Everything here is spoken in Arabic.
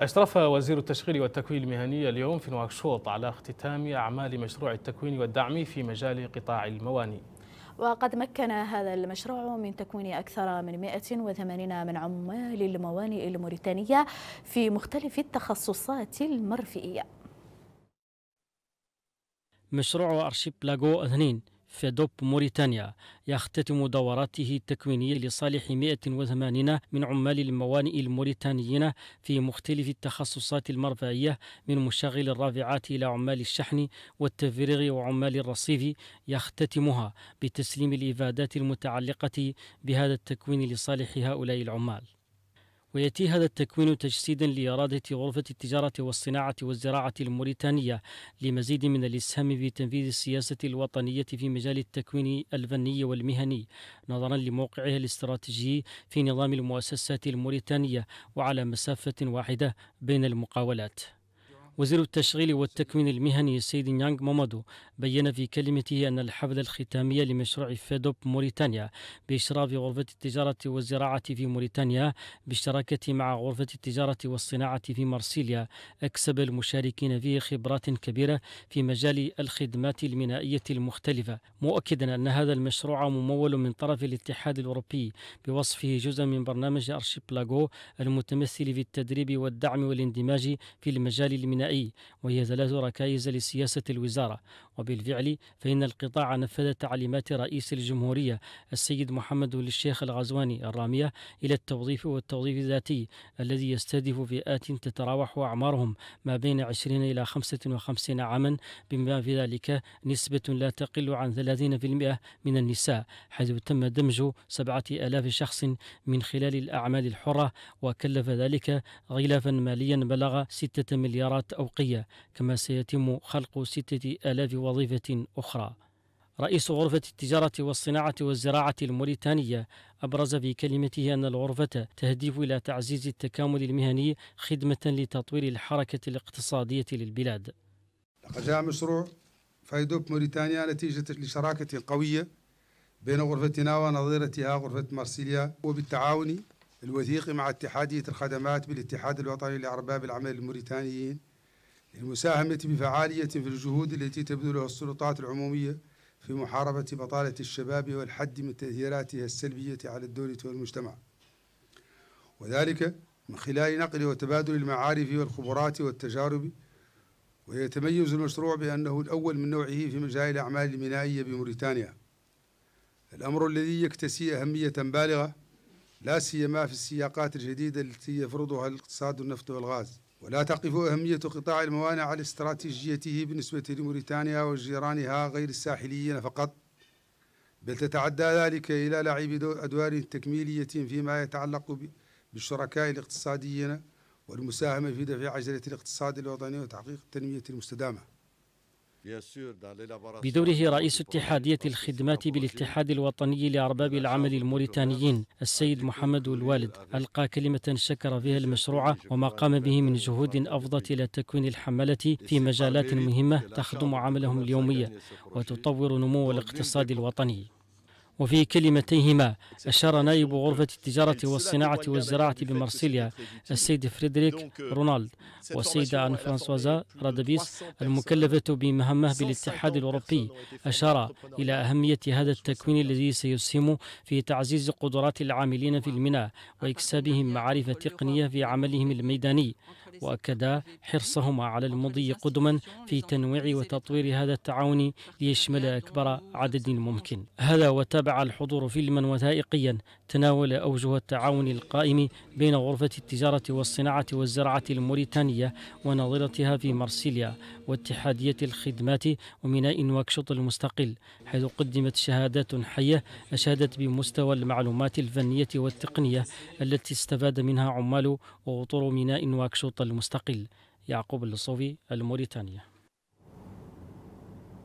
أشرف وزير التشغيل والتكوين المهني اليوم في نواكشوط على اختتام أعمال مشروع التكوين والدعم في مجال قطاع المواني وقد مكن هذا المشروع من تكوين أكثر من 180 من عمال الموانئ الموريتانية في مختلف التخصصات المرفئية مشروع أرشيب لاغو 2 فيدوب موريتانيا يختتم دوراته التكوينية لصالح 180 من عمال الموانئ الموريتانيين في مختلف التخصصات المرفعية من مشغل الرافعات إلى عمال الشحن والتفريغ وعمال الرصيف يختتمها بتسليم الإفادات المتعلقة بهذا التكوين لصالح هؤلاء العمال ويأتي هذا التكوين تجسيدا لإرادة غرفة التجارة والصناعة والزراعة الموريتانية لمزيد من الإسهام في تنفيذ السياسة الوطنية في مجال التكوين الفني والمهني نظرا لموقعها الاستراتيجي في نظام المؤسسات الموريتانية وعلى مسافة واحدة بين المقاولات وزير التشغيل والتكوين المهني السيد نيانغ مومودو بين في كلمته أن الحفلة الختامية لمشروع فيدوب موريتانيا بإشراف غرفة التجارة والزراعة في موريتانيا بالشراكة مع غرفة التجارة والصناعة في مرسيليا أكسب المشاركين فيه خبرات كبيرة في مجال الخدمات المينائية المختلفة مؤكدا أن هذا المشروع ممول من طرف الاتحاد الأوروبي بوصفه جزءا من برنامج أرشيبلاغو المتمثل في التدريب والدعم والاندماج في المجال المينائي الغنائي وهي ثلاث ركائز لسياسة الوزارة وبالفعل فإن القطاع نفذ تعليمات رئيس الجمهورية السيد محمد للشيخ الغزواني الرامية إلى التوظيف والتوظيف الذاتي الذي يستهدف فئات تتراوح أعمارهم ما بين 20 إلى 55 عاما بما في ذلك نسبة لا تقل عن 30% من النساء حيث تم دمج 7000 شخص من خلال الأعمال الحرة وكلف ذلك غلافا ماليا بلغ 6 مليارات أوقية كما سيتم خلق 6000 وظيفة أخرى. رئيس غرفة التجارة والصناعة والزراعة الموريتانية أبرز في كلمته أن الغرفة تهدف إلى تعزيز التكامل المهني خدمة لتطوير الحركة الاقتصادية للبلاد. لقد جاء مشروع فايدوب موريتانيا نتيجة لشراكة قوية بين غرفتنا ونظيرتها غرفة مارسيليا وبالتعاون الوثيق مع اتحادية الخدمات بالاتحاد الوطني لأرباب العمل الموريتانيين للمساهمة بفعالية في الجهود التي تبذلها السلطات العمومية في محاربة بطالة الشباب والحد من تأثيراتها السلبية على الدولة والمجتمع وذلك من خلال نقل وتبادل المعارف والخبرات والتجارب ويتميز المشروع بأنه الأول من نوعه في مجال الأعمال المنائية بموريتانيا الأمر الذي يكتسي أهمية بالغة لا سيما في السياقات الجديدة التي يفرضها الاقتصاد النفط والغاز ولا تقف أهمية قطاع الموانئ على استراتيجيته بالنسبة لموريتانيا وجيرانها غير الساحليين فقط بل تتعدى ذلك إلى لعب أدوار تكميلية فيما يتعلق بالشركاء الاقتصاديين والمساهمة في دفع عجلة الاقتصاد الوطني وتحقيق التنمية المستدامة بدوره رئيس اتحادية الخدمات بالاتحاد الوطني لأرباب العمل الموريتانيين السيد محمد الوالد ألقى كلمة شكر فيها المشروع وما قام به من جهود أفضت إلى تكوين الحملة في مجالات مهمة تخدم عملهم اليومية وتطور نمو الاقتصاد الوطني وفي كلمتيهما أشار نائب غرفة التجارة والصناعة والزراعة بمارسيليا السيد فريدريك euh, رونالد والسيدة أن فرانسوازا رادبيس المكلفة بمهمه بالاتحاد الأوروبي أشار إلى أهمية هذا التكوين الذي سيسهم في تعزيز قدرات العاملين في الميناء وإكسابهم معارف تقنية في عملهم الميداني وأكدا حرصهما على المضي قدما في تنويع وتطوير هذا التعاون ليشمل أكبر عدد ممكن هذا وتابع الحضور فيلما وثائقيا تناول أوجه التعاون القائم بين غرفة التجارة والصناعة والزراعة الموريتانية ونظيرتها في مرسيليا واتحادية الخدمات وميناء نواكشوط المستقل حيث قدمت شهادات حية أشادت بمستوى المعلومات الفنية والتقنية التي استفاد منها عمال ووطور ميناء نواكشوط المستقل يعقوب اللصوفي الموريتانية